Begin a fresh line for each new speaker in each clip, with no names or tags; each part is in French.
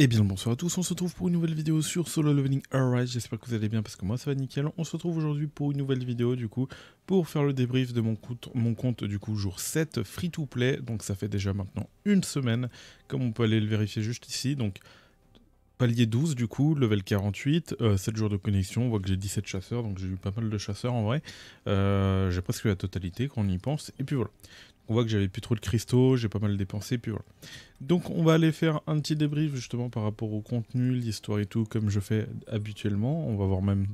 Et eh bien bonsoir à tous, on se retrouve pour une nouvelle vidéo sur Solo Leveling Arise, j'espère que vous allez bien parce que moi ça va nickel. On se retrouve aujourd'hui pour une nouvelle vidéo du coup pour faire le débrief de mon compte, mon compte du coup jour 7 free to play, donc ça fait déjà maintenant une semaine comme on peut aller le vérifier juste ici, donc palier 12 du coup, level 48, 7 euh, jours de connexion, on voit que j'ai 17 chasseurs, donc j'ai eu pas mal de chasseurs en vrai, euh, j'ai presque la totalité quand on y pense, et puis voilà on voit que j'avais plus trop de cristaux, j'ai pas mal dépensé, puis voilà. Donc on va aller faire un petit débrief justement par rapport au contenu, l'histoire et tout, comme je fais habituellement. On va voir même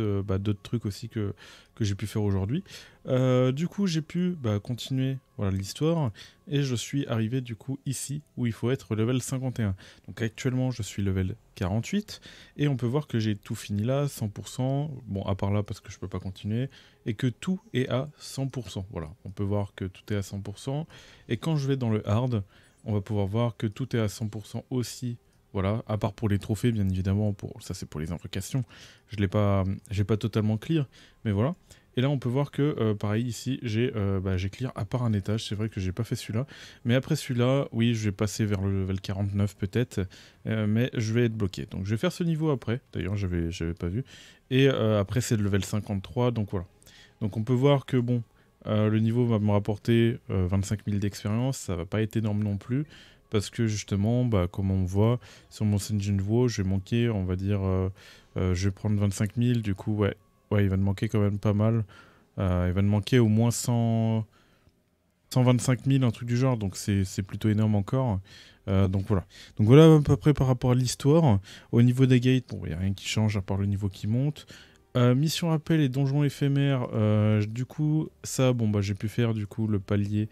euh, bah, d'autres trucs aussi que, que j'ai pu faire aujourd'hui. Euh, du coup, j'ai pu bah, continuer voilà l'histoire et je suis arrivé du coup ici où il faut être level 51. Donc actuellement, je suis level 48 et on peut voir que j'ai tout fini là, 100%. Bon, à part là parce que je peux pas continuer et que tout est à 100%. Voilà, on peut voir que tout est à 100% et quand je vais dans le hard, on va pouvoir voir que tout est à 100% aussi voilà, à part pour les trophées, bien évidemment, pour ça c'est pour les invocations. Je l'ai pas, j'ai pas totalement clear, mais voilà. Et là, on peut voir que, euh, pareil, ici, euh, bah, j'ai clear à part un étage. C'est vrai que j'ai pas fait celui-là. Mais après celui-là, oui, je vais passer vers le level 49 peut-être. Euh, mais je vais être bloqué. Donc, je vais faire ce niveau après. D'ailleurs, je j'avais pas vu. Et après, c'est le level 53. Donc, voilà. Donc, on peut voir que, bon, le niveau va me rapporter 25 000 d'expérience. Ça va pas être énorme non plus parce que justement, bah, comme on voit, sur mon nouveau, je vais manquer, on va dire, euh, euh, je vais prendre 25 000, du coup, ouais, ouais, il va me manquer quand même pas mal. Euh, il va me manquer au moins 100, 125 000, un truc du genre, donc c'est plutôt énorme encore. donc voilà. Donc voilà à peu près par rapport à l'histoire. Au niveau des gates, bon, il n'y a rien qui change à part le niveau qui monte. mission appel et donjon éphémère, du coup, ça, bon, bah, j'ai pu faire du coup le palier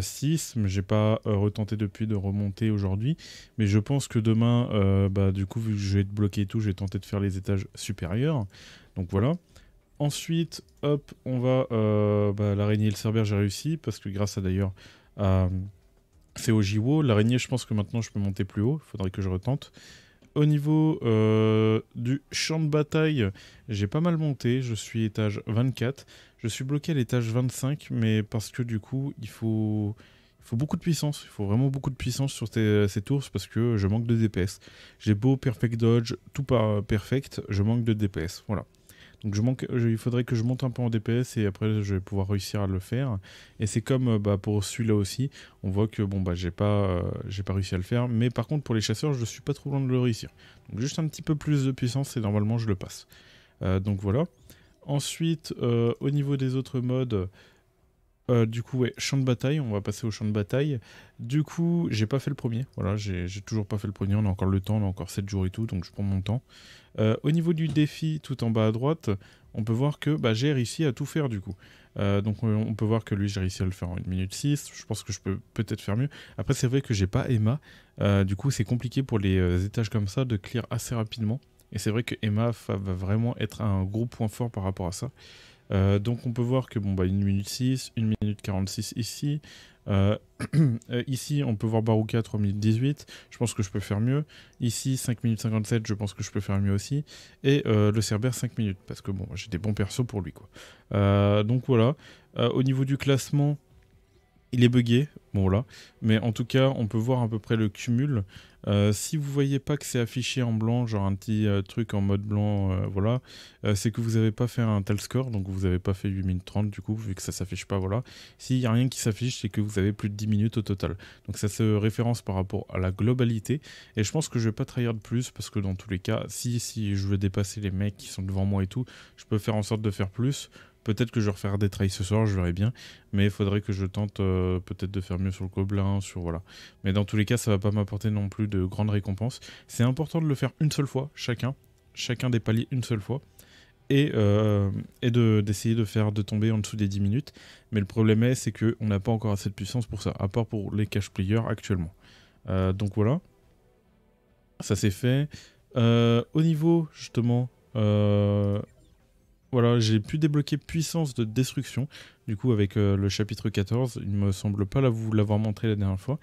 6. Euh, mais J'ai pas euh, retenté depuis de remonter aujourd'hui. Mais je pense que demain, euh, bah, du coup, vu que je vais être bloqué et tout, je vais tenter de faire les étages supérieurs. Donc voilà. Ensuite, hop, on va... Bah, l'araignée et le cerbère, j'ai réussi. Parce que grâce à d'ailleurs... c'est au JWO. L'araignée, je pense que maintenant, je peux monter plus haut. Il Faudrait que je retente au niveau euh, du champ de bataille, j'ai pas mal monté. Je suis étage 24. Je suis bloqué à l'étage 25, mais parce que du coup, il faut, il faut beaucoup de puissance. Il faut vraiment beaucoup de puissance sur ces, tours parce que je manque de DPS. J'ai beau perfect dodge, tout par perfect, je manque de DPS. Voilà. Donc il faudrait que je monte un peu en DPS et après je vais pouvoir réussir à le faire. Et c'est comme euh, bah, pour celui-là aussi, on voit que bon bah j'ai pas, euh, j'ai pas réussi à le faire. Mais par contre pour les chasseurs, je suis pas trop loin de le réussir. Donc juste un petit peu plus de puissance et normalement je le passe. Euh, donc voilà. Ensuite, au niveau des autres modes, euh, du coup, ouais, champ de bataille, on va passer au champ de bataille. Du coup, j'ai pas fait le premier, voilà, j'ai toujours pas fait le premier, on a encore le temps, on a encore 7 jours et tout, donc je prends mon temps. Euh, au niveau du défi, tout en bas à droite, on peut voir que bah, j'ai réussi à tout faire du coup. Euh, donc on peut voir que lui, j'ai réussi à le faire en 1 minute 6, je pense que je peux peut-être faire mieux. Après, c'est vrai que j'ai pas Emma, du coup, c'est compliqué pour les étages comme ça de clear assez rapidement. Et c'est vrai que Emma va vraiment être un gros point fort par rapport à ça. Euh, donc on peut voir que bon bah 1 minute 6, 1 minute 46 ici. Euh, ici on peut voir Baruka 3 minutes 18, je pense que je peux faire mieux. Ici 5 minutes 57, je pense que je peux faire mieux aussi. Et euh, le Cerber 5 minutes, parce que bon j'ai des bons persos pour lui quoi. donc voilà, au niveau du classement, il est bugué, bon voilà. Mais en tout cas, on peut voir à peu près le cumul. Euh, si vous voyez pas que c'est affiché en blanc, genre un petit euh, truc en mode blanc, euh, voilà, c'est que vous n'avez pas fait un tel score, donc vous n'avez pas fait 8030 du coup, vu que ça s'affiche pas, voilà. S'il n'y a rien qui s'affiche, c'est que vous avez plus de 10 minutes au total. Donc ça se référence par rapport à la globalité. Et je pense que je vais pas trahir de plus, parce que dans tous les cas, si, si je veux dépasser les mecs qui sont devant moi et tout, je peux faire en sorte de faire plus. Peut-être que je vais refaire des trails ce soir, je verrai bien. Mais il faudrait que je tente euh, peut-être de faire mieux sur le gobelin, sur voilà. Mais dans tous les cas, ça va pas m'apporter non plus de grandes récompenses. C'est important de le faire une seule fois, chacun. Chacun des paliers une seule fois. Et, euh, d'essayer de, faire de tomber en dessous des 10 minutes. Mais le problème est, c'est qu'on n'a pas encore assez de puissance pour ça, à part pour les cash players actuellement. Euh, donc voilà. Ça c'est fait. au niveau justement voilà, j'ai pu débloquer puissance de destruction. Du coup, avec euh, le chapitre 14, il me semble pas là, vous l'avoir montré la dernière fois.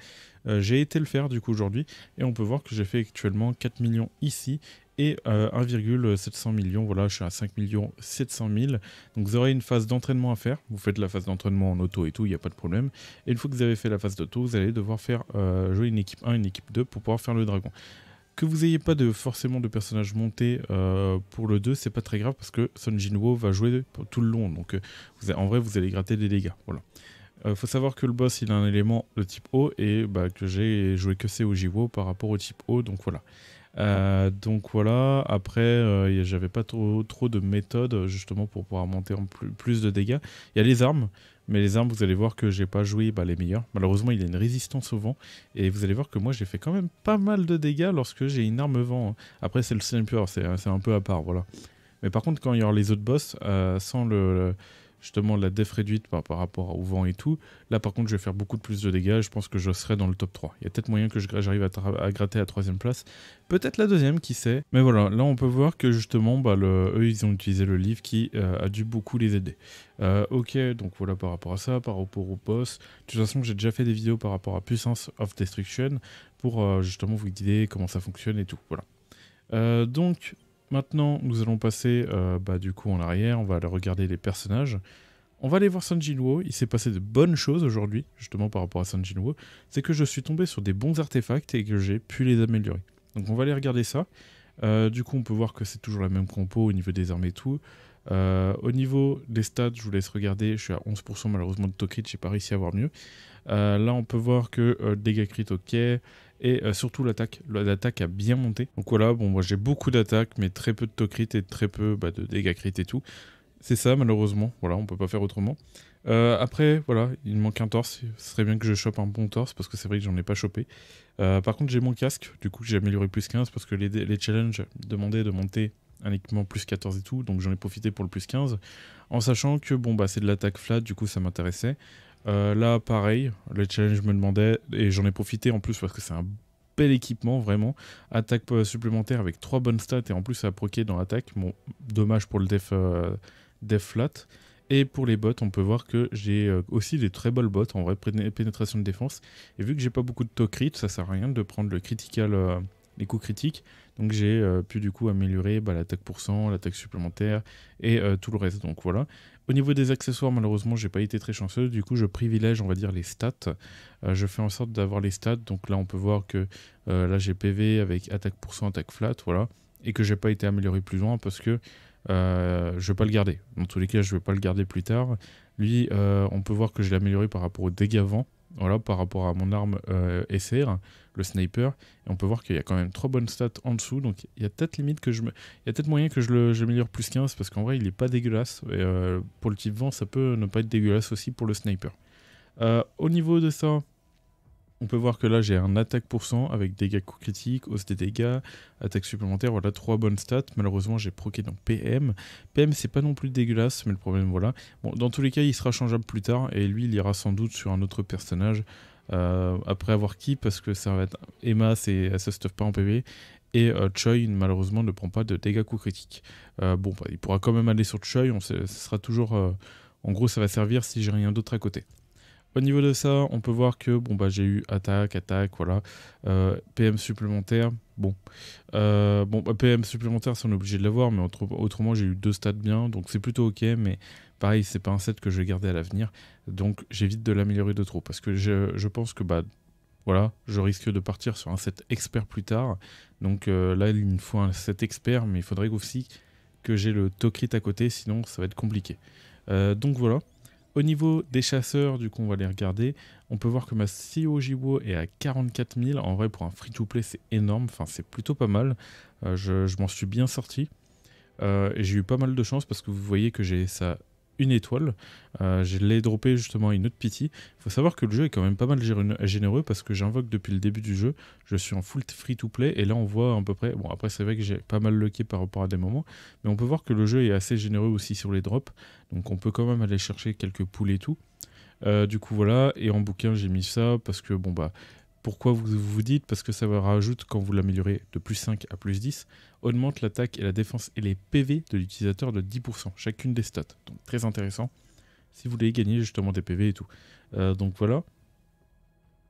Euh, j'ai été le faire du coup aujourd'hui et on peut voir que j'ai fait actuellement 4 millions ici et euh, 1,700 millions. Voilà, je suis à 5 millions 700 000. Donc vous aurez une phase d'entraînement à faire. Vous faites la phase d'entraînement en auto et tout, il n'y a pas de problème. Et une fois que vous avez fait la phase d'auto, vous allez devoir faire euh, jouer une équipe 1, une équipe 2 pour pouvoir faire le dragon. Que vous n'ayez pas de, forcément de personnage monté euh, pour le 2, c'est pas très grave parce que Sun Wo va jouer tout le long. Donc euh, vous, en vrai, vous allez gratter des dégâts. Voilà. Euh, faut savoir que le boss il a un élément de type O et bah, que j'ai joué que c'est au par rapport au type O donc voilà. Euh, donc voilà, après, euh, j'avais pas trop, trop de méthodes justement pour pouvoir monter en plus, de dégâts. Il y a les armes, mais les armes, vous allez voir que j'ai pas joué bah, les meilleures. Malheureusement, il y a une résistance au vent, et vous allez voir que moi j'ai fait quand même pas mal de dégâts lorsque j'ai une arme vent. Hein. Après, c'est le sniper, c'est un peu à part, voilà. Mais par contre, quand il y aura les autres boss, euh, sans le justement la def réduite par, rapport au vent et tout. Là par contre je vais faire beaucoup plus de dégâts, je pense que je serai dans le top 3. Il y a peut-être moyen que j'arrive à, gratter à troisième place, peut-être la deuxième, qui sait. Mais voilà, là on peut voir que justement bah, le, eux ils ont utilisé le livre qui euh, a dû beaucoup les aider. Euh, ok, donc voilà par rapport à ça, par rapport au boss. De toute façon j'ai déjà fait des vidéos par rapport à Puissance of Destruction pour euh, justement vous guider comment ça fonctionne et tout. Voilà. donc Maintenant, nous allons passer euh, bah, du coup en arrière, on va aller regarder les personnages. On va aller voir Sanjin il s'est passé de bonnes choses aujourd'hui, justement par rapport à Sanjin c'est que je suis tombé sur des bons artefacts et que j'ai pu les améliorer. Donc on va aller regarder ça. Euh, du coup, on peut voir que c'est toujours la même compo au niveau des armes et tout. Euh, au niveau des stats, je vous laisse regarder. Je suis à 11% malheureusement de tocrit. j'ai pas réussi à voir mieux. Euh, là, on peut voir que euh, dégâts crit ok. Et surtout l'attaque. L'attaque a bien monté. Donc voilà, bon, moi j'ai beaucoup d'attaques, mais très peu de tocrit et très peu bah, de dégâts crit et tout. C'est ça, malheureusement. Voilà, on peut pas faire autrement. après, voilà, il me manque un torse. Ce serait bien que je chope un bon torse parce que c'est vrai que j'en ai pas chopé. par contre, j'ai mon casque, du coup, j'ai amélioré plus 15 parce que les challenges demandaient de monter un équipement plus 14 et tout, donc j'en ai profité pour le plus 15, en sachant que bon bah c'est de l'attaque flat, du coup ça m'intéressait. Euh, là pareil, le challenge me demandait, et j'en ai profité en plus parce que c'est un bel équipement vraiment, attaque euh, supplémentaire avec 3 bonnes stats et en plus à proquer dans l'attaque, dommage pour le def, euh, def flat. Et pour les bots, on peut voir que j'ai aussi des très bonnes bots en vrai pénétration de défense. Et vu que j'ai pas beaucoup de taux crit, ça sert à rien de prendre le critical, les coups critiques. Donc j'ai euh, pu du coup améliorer bah, l'attaque pour pourcent, l'attaque supplémentaire et euh, tout le reste. Donc voilà. Au niveau des accessoires, malheureusement, j'ai pas été très chanceux. Du coup, je privilège, on va dire, les stats. Euh, je fais en sorte d'avoir les stats. Donc là, on peut voir que là, j'ai PV avec attaque pourcent, attaque flat, voilà. Et que j'ai pas été amélioré plus loin parce que je je vais pas le garder. Dans tous les cas, je vais pas le garder plus tard. Lui, on peut voir que je l'ai amélioré par rapport au dégâts avant voilà, par rapport à mon arme euh, SR, le sniper. on peut voir qu'il y a quand même trois bonnes stats en dessous. Donc il y a peut-être limite que je me... Il y a peut-être moyen que je l'améliore plus 15 parce qu'en vrai il n'est pas dégueulasse. Euh, pour le type vent, ça peut ne pas être dégueulasse aussi pour le sniper. Euh, au niveau de ça, on peut voir que là j'ai un attaque pour avec dégâts coup critiques, hausse des dégâts, attaque supplémentaire, voilà trois bonnes stats. Malheureusement j'ai proqué dans PM. PM c'est pas non plus dégueulasse mais le problème voilà. Bon dans tous les cas il sera changeable plus tard et lui il ira sans doute sur un autre personnage. Euh, après avoir qui parce que ça va être Emma c'est ça se stuff pas en PV et euh, Choi malheureusement ne prend pas de dégâts coup critiques. Euh, bon bah, il pourra quand même aller sur Choi, on sera toujours en gros ça va servir si j'ai rien d'autre à côté. Au niveau de ça, on peut voir que bon bah j'ai eu attaque, attaque, voilà. Euh, PM supplémentaire, bon. Euh, bon, bah, PM supplémentaire, c'est on est obligé de l'avoir, mais autrement j'ai eu deux stats bien, donc c'est plutôt ok, mais pareil, c'est pas un set que je vais garder à l'avenir, donc j'évite de l'améliorer de trop, parce que je, pense que bah voilà, je risque de partir sur un set expert plus tard, donc euh, là il me faut un set expert, mais il faudrait aussi que j'ai le Tokrit à côté, sinon ça va être compliqué. donc voilà. Au niveau des chasseurs, du coup, on va les regarder. On peut voir que ma Jiwo est à 44 000. En vrai, pour un free-to-play, c'est énorme. Enfin, c'est plutôt pas mal. Euh, je, m'en suis bien sorti. Euh, j'ai eu pas mal de chance parce que vous voyez que j'ai ça une étoile. Euh, je l'ai droppé justement une autre pitié. Il faut savoir que le jeu est quand même pas mal généreux parce que j'invoque depuis le début du jeu. Je suis en full free to play et là on voit à peu près. Bon, après c'est vrai que j'ai pas mal lucké par rapport à des moments, mais on peut voir que le jeu est assez généreux aussi sur les drops. Donc on peut quand même aller chercher quelques poules et tout. Euh, du coup voilà, et en bouquin j'ai mis ça parce que bon bah pourquoi vous vous dites Parce que ça vous rajoute, quand vous l'améliorez de plus 5 à plus 10, augmente l'attaque et la défense et les PV de l'utilisateur de 10%, chacune des stats. Donc très intéressant si vous voulez gagner justement des PV et tout. Euh, donc voilà.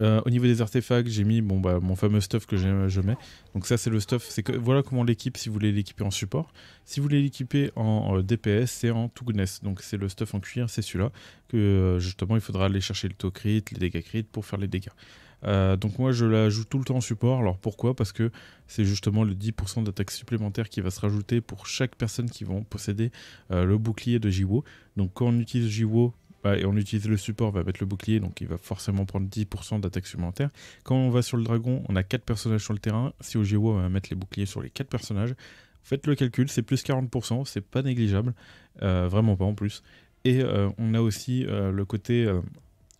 Euh, au niveau des artefacts, j'ai mis bon, bah, mon fameux stuff que je mets. Donc ça c'est le stuff, c'est voilà comment l'équipe si vous voulez l'équiper en support. Si vous voulez l'équiper en euh, DPS, c'est en toughness. Donc c'est le stuff en cuir, c'est celui-là que justement il faudra aller chercher le taux les dégâts crit pour faire les dégâts. Euh, donc moi je la joue tout le temps en support. Alors pourquoi Parce que c'est justement le 10% d'attaque supplémentaire qui va se rajouter pour chaque personne qui vont posséder euh, le bouclier de Jiwo. Donc quand on utilise Jiwo bah, et on utilise le support, on va mettre le bouclier, donc il va forcément prendre 10% d'attaque supplémentaire. Quand on va sur le dragon, on a 4 personnages sur le terrain. Si au Jiwo, on va mettre les boucliers sur les 4 personnages. Faites le calcul, c'est plus 40%, c'est pas négligeable, euh, vraiment pas en plus. Et on a aussi le côté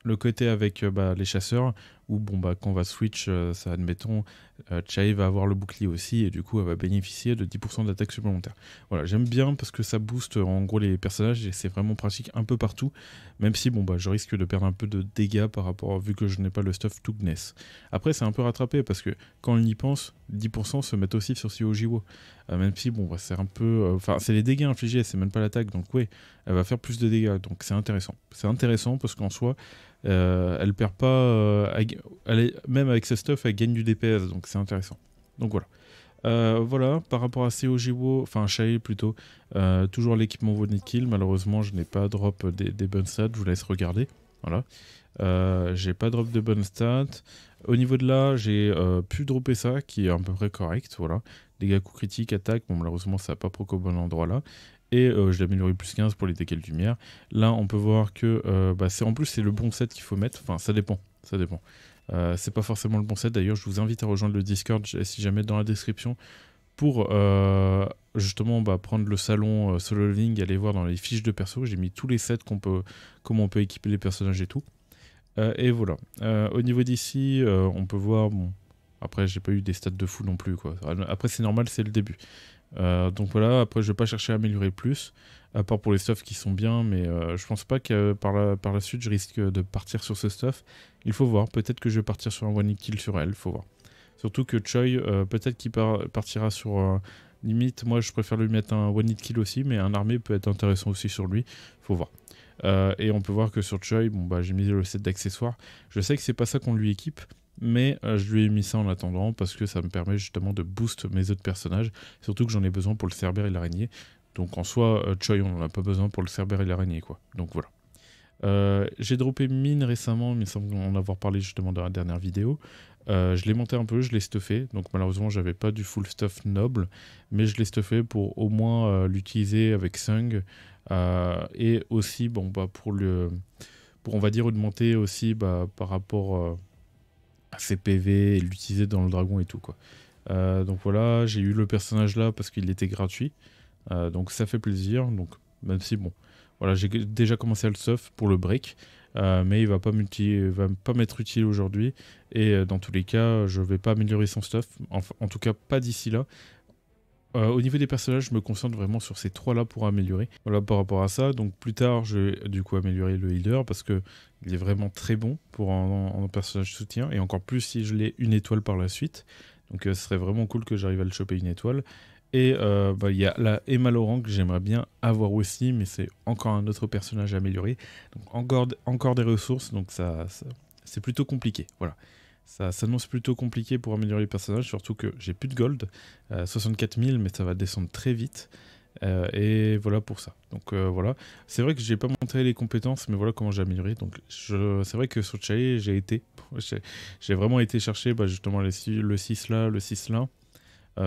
le côté avec bah, les chasseurs, ou bon bah quand on va switch, euh, ça admettons, euh, Chai va avoir le bouclier aussi et du coup elle va bénéficier de 10% d'attaque supplémentaire. Voilà, j'aime bien parce que ça booste euh, en gros les personnages et c'est vraiment pratique un peu partout, même si bon bah je risque de perdre un peu de dégâts par rapport vu que je n'ai pas le stuff Tugness. Après c'est un peu rattrapé parce que quand on y pense, 10% se mettent aussi sur Siojiwo. même si bon bah, c'est un peu. Enfin c'est les dégâts infligés, c'est même pas l'attaque, donc ouais, elle va faire plus de dégâts, donc c'est intéressant. C'est intéressant parce qu'en soit elle perd pas, même avec ce stuff, elle gagne du DPS, donc c'est intéressant. Donc voilà. Euh, voilà, par rapport à COGWO, enfin Shae plutôt, euh, toujours l'équipement One Kill. Malheureusement, je n'ai pas drop des, bonnes stats, je vous laisse regarder. Voilà. Euh, j'ai pas drop de bonnes stats. Au niveau de là, j'ai pu dropper ça, qui est à peu près correct. Voilà. Dégâts coups critiques, attaque. Bon, malheureusement, ça n'a pas proc bon endroit là. Et je l'ai amélioré plus 15 pour les dégâts de lumière. Là, on peut voir que bah, c'est en plus, c'est le bon set qu'il faut mettre. Enfin, ça dépend. Ça dépend. Euh, c'est pas forcément le bon set. D'ailleurs, je vous invite à rejoindre le Discord, si jamais dans la description, pour euh, justement bah, prendre le salon euh, solo living, aller voir dans les fiches de perso. J'ai mis tous les sets qu'on peut, comment on peut équiper les personnages et tout. et voilà. au niveau d'ici, on peut voir. Bon, après, j'ai pas eu des stats de fou non plus. Quoi. Après, c'est normal, c'est le début. Euh, donc voilà, après je vais pas chercher à améliorer plus, à part pour les stuffs qui sont bien, mais euh, je pense pas que par la, suite je risque de partir sur ce stuff. Il faut voir, peut-être que je vais partir sur un one kill sur elle, faut voir. Surtout que Choi, euh, peut-être qu'il partira sur limite. Moi, je préfère lui mettre un one kill aussi, mais un armée peut être intéressant aussi sur lui. Faut voir. et on peut voir que sur Choi, bon bah j'ai mis le set d'accessoires. Je sais que c'est pas ça qu'on lui équipe, mais euh, je lui ai mis ça en attendant parce que ça me permet justement de boost mes autres personnages, surtout que j'en ai besoin pour le Cerber et l'araignée. Donc en soi, euh, Choi, on n'en a pas besoin pour le Cerber et l'araignée, quoi. Donc voilà. Euh, j'ai droppé mine récemment, il mais semble en avoir parlé justement dans la dernière vidéo. je l'ai monté un peu, je l'ai stuffé, donc malheureusement j'avais pas du full stuff noble, mais je l'ai stuffé pour au moins l'utiliser avec Sung et aussi bon bah pour le pour on va dire augmenter aussi bah, par rapport CPV PV et l'utiliser dans le dragon et tout quoi. Euh, donc voilà, j'ai eu le personnage là parce qu'il était gratuit. Euh, donc ça fait plaisir. Donc même si bon, voilà, j'ai déjà commencé à le stuff pour le break. Euh, mais il va pas va pas m'être utile aujourd'hui et dans tous les cas je vais pas améliorer son stuff en tout cas pas d'ici là euh, au niveau des personnages, je me concentre vraiment sur ces trois-là pour améliorer. Voilà par rapport à ça. Donc plus tard, je vais du coup améliorer le healer parce que il est vraiment très bon pour un, personnage soutien et encore plus si je l'ai une étoile par la suite. Donc euh, ce serait vraiment cool que j'arrive à le choper une étoile. Et euh, bah, il y a la Emma Laurent que j'aimerais bien avoir aussi, mais c'est encore un autre personnage à améliorer. Donc encore, encore des ressources, donc ça c'est plutôt compliqué. Voilà ça s'annonce plutôt compliqué pour améliorer les personnages, surtout que j'ai plus de gold, 64 euh, 000, mais ça va descendre très vite. Euh, et voilà pour ça. Donc euh, voilà, c'est vrai que j'ai pas montré les compétences, mais voilà comment j'ai amélioré. Donc c'est vrai que sur Chalet, j'ai été, j'ai vraiment été chercher bah, justement le 6 là, le 6 là.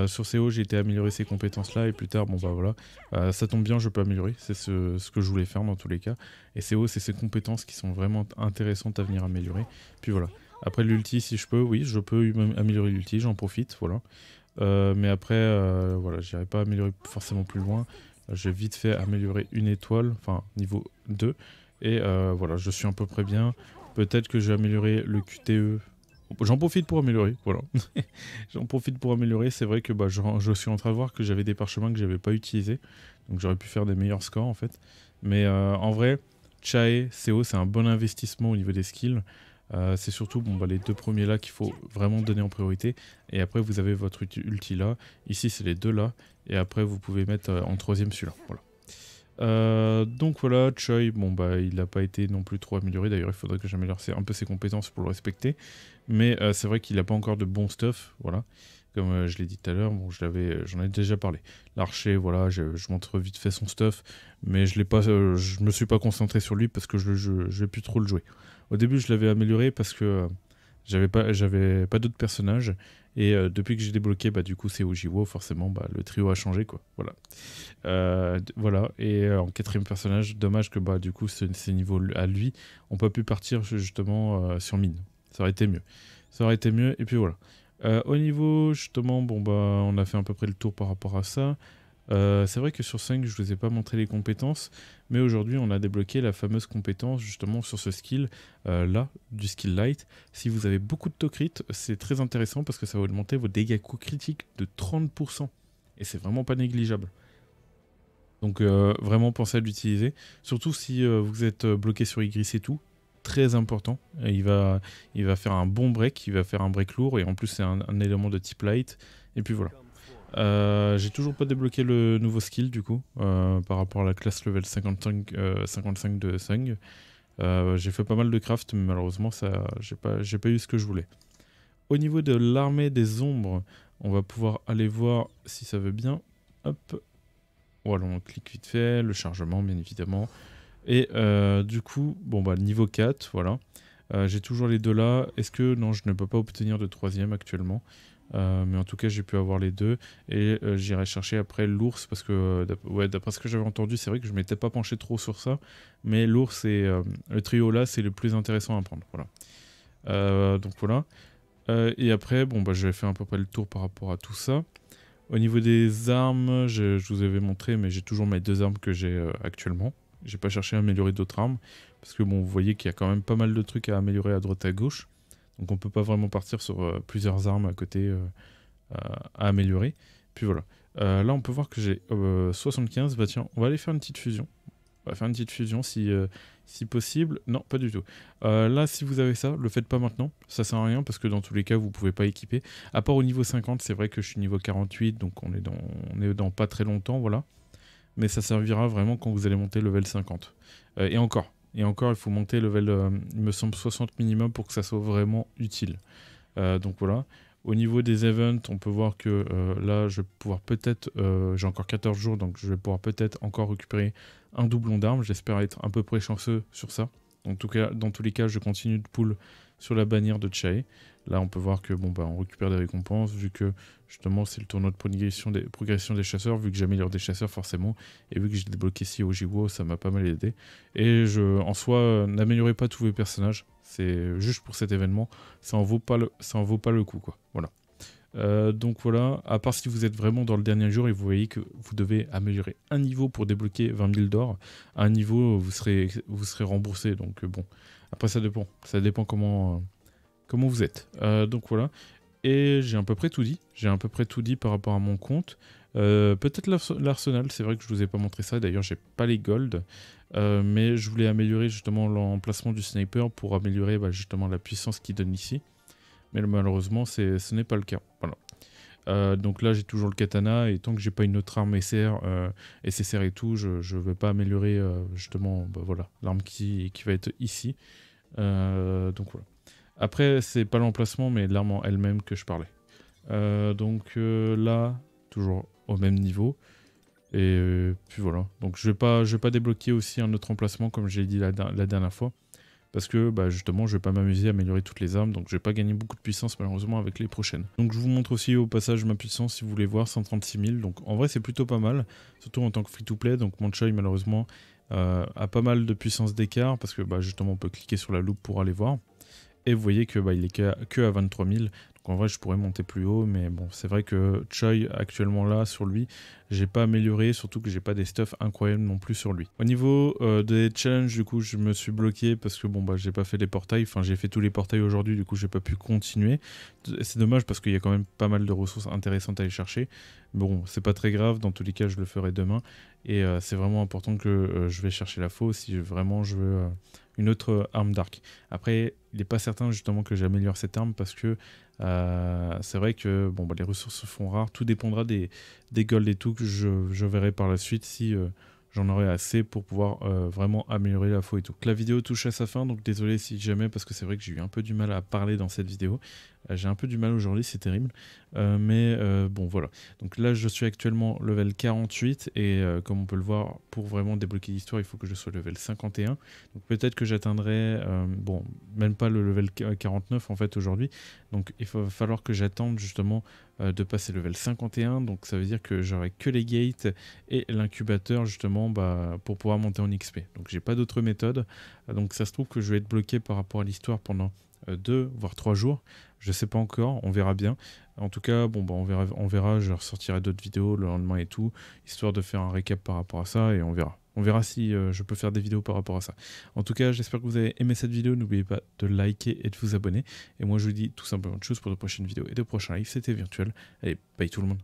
sur CO, j'ai été améliorer ces compétences-là, et plus tard, bon bah voilà, ça tombe bien, je peux améliorer, c'est ce, ce, que je voulais faire dans tous les cas. Et CO, c'est ces compétences qui sont vraiment intéressantes à venir améliorer. Puis voilà, après l'ulti, si je peux, oui, je peux améliorer l'ulti, j'en profite, voilà. Euh, mais après, euh, voilà, j'irai pas améliorer forcément plus loin. J'ai vite fait améliorer une étoile, enfin niveau 2. Et euh, voilà, je suis à peu près bien. Peut-être que j'ai amélioré le QTE. J'en profite pour améliorer, voilà. J'en profite pour améliorer. C'est vrai que bah, je, suis en train de voir que j'avais des parchemins que j'avais pas utilisés. Donc j'aurais pu faire des meilleurs scores en fait. Mais en vrai, Chae, CO, c'est un bon investissement au niveau des skills. Euh, c'est surtout bon, bah, les deux premiers là qu'il faut vraiment donner en priorité. Et après, vous avez votre ulti là. Ici, c'est les deux là. Et après, vous pouvez mettre euh, en troisième celui-là. Voilà. Euh, donc voilà, Choi, bon bah il n'a pas été non plus trop amélioré, d'ailleurs il faudrait que j'améliore un peu ses compétences pour le respecter, mais c'est vrai qu'il n'a pas encore de bon stuff, voilà. Comme euh, je l'ai dit tout à l'heure, bon, je euh, j'en ai déjà parlé. L'archer, voilà, je, montre vite fait son stuff, mais je ne euh, me suis pas concentré sur lui parce que je, je, vais plus trop le jouer. Au début, je l'avais amélioré parce que j'avais pas, pas d'autres personnages. Et depuis que j'ai débloqué, bah, du coup, c'est Ojiwo, forcément, bah, le trio a changé, quoi. Voilà. voilà. Et en quatrième personnage, dommage que, bah, du coup, ces niveaux à lui on pas pu partir justement sur mine. Ça aurait été mieux. Ça aurait été mieux. Et puis voilà. Euh, au niveau, justement, bon, bah, on a fait à peu près le tour par rapport à ça. Euh, c'est vrai que sur 5, je ne vous ai pas montré les compétences, mais aujourd'hui, on a débloqué la fameuse compétence justement sur ce skill euh, là, du skill light. Si vous avez beaucoup de taux c'est très intéressant parce que ça va augmenter vos dégâts coûts critiques de 30%. Et c'est vraiment pas négligeable. Donc vraiment pensez à l'utiliser. Surtout si vous êtes bloqué sur Y et tout, très important. il, va, il va faire un bon break, il va faire un break lourd, et en plus c'est un, élément de type light. Et puis voilà. Euh, j'ai toujours pas débloqué le nouveau skill du coup, euh, par rapport à la classe level 55, 55 euh, de Sung. J'ai fait pas mal de craft, mais malheureusement, j'ai pas, pas eu ce que je voulais. Au niveau de l'armée des ombres, on va pouvoir aller voir si ça veut bien. Hop. Voilà, on clique vite fait, le chargement bien évidemment. Et euh, du coup, bon, bah, niveau 4, voilà. Euh, j'ai toujours les deux là. Est-ce que non, je ne peux pas obtenir de troisième actuellement euh, mais en tout cas, j'ai pu avoir les deux. Et j'irai chercher après l'ours, parce que d'après ce que j'avais entendu, c'est vrai que je ne m'étais pas penché trop sur ça. Mais l'ours et le trio là, c'est le plus intéressant à prendre. Voilà. donc voilà. et après, bon, bah, j'avais fait un peu près le tour par rapport à tout ça. Au niveau des armes, je vous avais montré, mais j'ai toujours mes deux armes que j'ai actuellement. J'ai pas cherché à améliorer d'autres armes. Parce que bon, vous voyez qu'il y a quand même pas mal de trucs à améliorer à droite à gauche. Donc on peut pas vraiment partir sur euh, plusieurs armes à côté euh, à, améliorer. Puis voilà. Euh, là on peut voir que j'ai 75. Bah tiens, on va aller faire une petite fusion. On va faire une petite fusion si, si possible. Non, pas du tout. là, si vous avez ça, le faites pas maintenant. Ça sert à rien parce que dans tous les cas, vous pouvez pas équiper. À part au niveau 50, c'est vrai que je suis niveau 48, donc on est dans, on est dans pas très longtemps, voilà mais ça servira vraiment quand vous allez monter level 50. Euh, et encore, et encore, il faut monter level, euh, il me semble, 60 minimum pour que ça soit vraiment utile. Euh, donc voilà. Au niveau des events, on peut voir que là, je vais pouvoir peut-être, j'ai encore 14 jours, donc je vais pouvoir peut-être encore récupérer un doublon d'armes. J'espère être un peu près chanceux sur ça tout cas, dans tous les cas, je continue de pull sur la bannière de Chae. Là, on peut voir que bon bah on récupère des récompenses vu que justement c'est le tournoi de progression des, chasseurs, vu que j'améliore des chasseurs forcément, et vu que j'ai débloqué si Ojiwo, ça m'a pas mal aidé. Et je, en soi, n'améliorez pas tous vos personnages, c'est juste pour cet événement, ça en vaut pas le, ça vaut pas le coup quoi. Voilà. Euh, donc voilà, à part si vous êtes vraiment dans le dernier jour et vous voyez que vous devez améliorer un niveau pour débloquer 20 000 d'or, un niveau vous serez, vous serez remboursé. Donc euh, bon, après ça dépend, ça dépend comment, euh, comment vous êtes. donc voilà, et j'ai à peu près tout dit, j'ai à peu près tout dit par rapport à mon compte. Peut-être l'arsenal, c'est vrai que je vous ai pas montré ça, d'ailleurs j'ai pas les gold, mais je voulais améliorer justement l'emplacement du sniper pour améliorer bah, justement la puissance qu'il donne ici. Mais malheureusement, ce n'est pas le cas. Euh, donc là, j'ai toujours le katana, et tant que j'ai pas une autre arme SR, euh, SSR et tout, je ne vais pas améliorer euh, justement bah voilà, l'arme qui, qui va être ici. Euh, donc voilà. Après, c'est pas l'emplacement, mais l'arme en elle-même que je parlais. donc là, toujours au même niveau. Et puis voilà. Donc je vais vais pas débloquer aussi un autre emplacement comme j'ai dit la dernière fois parce que bah, justement je vais pas m'amuser à améliorer toutes les armes donc je vais pas gagner beaucoup de puissance malheureusement avec les prochaines. Donc je vous montre aussi au passage ma puissance si vous voulez voir 136 000 donc en vrai c'est plutôt pas mal surtout en tant que free to play donc chai malheureusement euh, a pas mal de puissance d'écart parce que bah, justement on peut cliquer sur la loupe pour aller voir et vous voyez que bah, il est que à, 23 000 en vrai, je pourrais monter plus haut, mais bon, c'est vrai que Choi, actuellement là, sur lui, j'ai pas amélioré, surtout que j'ai pas des stuffs incroyables non plus sur lui. Au niveau euh, des challenges, du coup, je me suis bloqué parce que bon, bah, j'ai pas fait les portails, enfin, j'ai fait tous les portails aujourd'hui, du coup, j'ai pas pu continuer. C'est dommage parce qu'il y a quand même pas mal de ressources intéressantes à aller chercher. Bon, c'est pas très grave, dans tous les cas, je le ferai demain. Et euh, c'est vraiment important que euh, je vais chercher la faux si vraiment je veux une autre arme d'arc. Après, il n'est pas certain justement que j'améliore cette arme parce que euh, c'est vrai que bon, bah, les ressources se font rares. Tout dépendra des, des golds et tout que je, verrai par la suite si, euh, j'en aurai assez pour pouvoir euh, vraiment améliorer la faute et tout. La vidéo touche à sa fin, donc désolé si jamais, parce que c'est vrai que j'ai eu un peu du mal à parler dans cette vidéo. Euh, j'ai un peu du mal aujourd'hui, c'est terrible. Euh, mais bon, voilà. Donc là, je suis actuellement level 48, et comme on peut le voir, pour vraiment débloquer l'histoire, il faut que je sois level 51. Donc peut-être que j'atteindrai, bon, même pas le level 49 en fait aujourd'hui. Donc il va falloir que j'attende justement euh, de passer level 51. Donc ça veut dire que j'aurai que les gates et l'incubateur justement bah, pour pouvoir monter en XP. Donc j'ai pas d'autre méthode. Donc ça se trouve que je vais être bloqué par rapport à l'histoire pendant euh, deux voire trois jours. Je sais pas encore, on verra bien. En tout cas, bon bah on verra, on verra. Je ressortirai d'autres vidéos le lendemain et tout, histoire de faire un récap par rapport à ça et on verra. On verra si euh, je peux faire des vidéos par rapport à ça. En tout cas, j'espère que vous avez aimé cette vidéo. N'oubliez pas de liker et de vous abonner. Et moi, je vous dis tout simplement de choses pour de prochaines vidéos et de prochains lives. C'était virtuel. Allez, bye tout le monde.